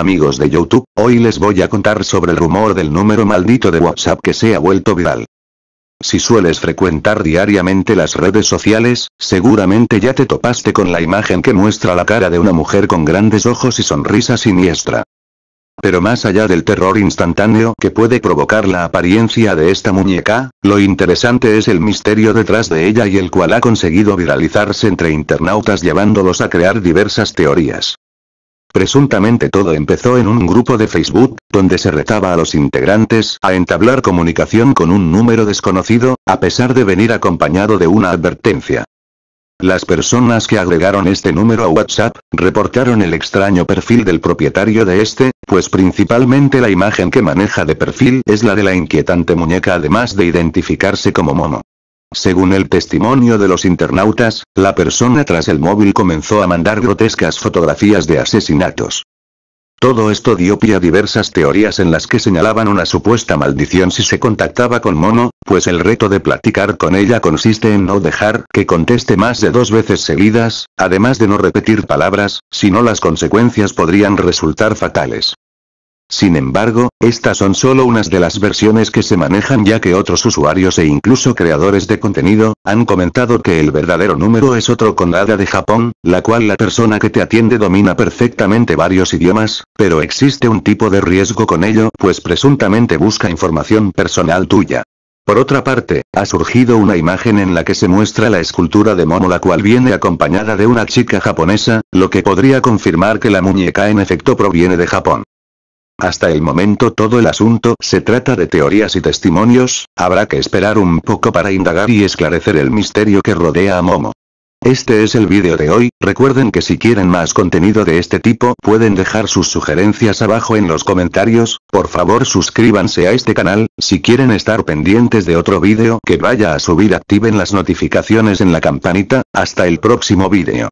amigos de YouTube, hoy les voy a contar sobre el rumor del número maldito de WhatsApp que se ha vuelto viral. Si sueles frecuentar diariamente las redes sociales, seguramente ya te topaste con la imagen que muestra la cara de una mujer con grandes ojos y sonrisa siniestra. Pero más allá del terror instantáneo que puede provocar la apariencia de esta muñeca, lo interesante es el misterio detrás de ella y el cual ha conseguido viralizarse entre internautas llevándolos a crear diversas teorías. Presuntamente todo empezó en un grupo de Facebook, donde se retaba a los integrantes a entablar comunicación con un número desconocido, a pesar de venir acompañado de una advertencia. Las personas que agregaron este número a WhatsApp, reportaron el extraño perfil del propietario de este, pues principalmente la imagen que maneja de perfil es la de la inquietante muñeca además de identificarse como mono. Según el testimonio de los internautas, la persona tras el móvil comenzó a mandar grotescas fotografías de asesinatos. Todo esto dio pie a diversas teorías en las que señalaban una supuesta maldición si se contactaba con Mono, pues el reto de platicar con ella consiste en no dejar que conteste más de dos veces seguidas, además de no repetir palabras, si no las consecuencias podrían resultar fatales. Sin embargo, estas son solo unas de las versiones que se manejan ya que otros usuarios e incluso creadores de contenido, han comentado que el verdadero número es otro con de Japón, la cual la persona que te atiende domina perfectamente varios idiomas, pero existe un tipo de riesgo con ello pues presuntamente busca información personal tuya. Por otra parte, ha surgido una imagen en la que se muestra la escultura de mono la cual viene acompañada de una chica japonesa, lo que podría confirmar que la muñeca en efecto proviene de Japón. Hasta el momento todo el asunto se trata de teorías y testimonios, habrá que esperar un poco para indagar y esclarecer el misterio que rodea a Momo. Este es el vídeo de hoy, recuerden que si quieren más contenido de este tipo pueden dejar sus sugerencias abajo en los comentarios, por favor suscríbanse a este canal, si quieren estar pendientes de otro vídeo que vaya a subir activen las notificaciones en la campanita, hasta el próximo vídeo.